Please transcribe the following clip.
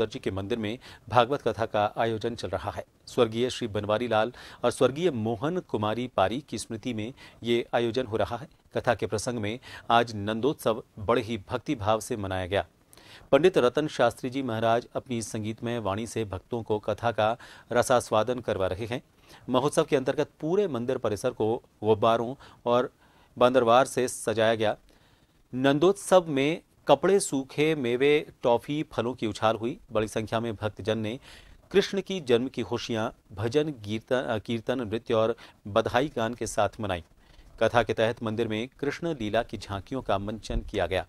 दर्जी के मंदिर में भागवत कथा का आयोजन चल रहा है स्वर्गीय श्री बनवारी लाल और स्वर्गीय मोहन कुमारी पारी की स्मृति में ये आयोजन हो रहा है कथा के प्रसंग में आज नंदोत्सव बड़े ही भक्ति भाव से मनाया गया पंडित रतन शास्त्री जी महाराज अपनी संगीतमय वाणी से भक्तों को कथा का रसास्वादन करवा रहे हैं महोत्सव के अंतर्गत पूरे मंदिर परिसर को गुब्बारों और बंदरवार से सजाया गया नंदोत्सव में कपड़े सूखे मेवे टॉफी फलों की उछाल हुई बड़ी संख्या में भक्तजन ने कृष्ण की जन्म की खुशियां भजन कीर्तन कीर्तन नृत्य और बधाई गान के साथ मनाई कथा के तहत मंदिर में कृष्ण लीला की झांकियों का मंचन किया गया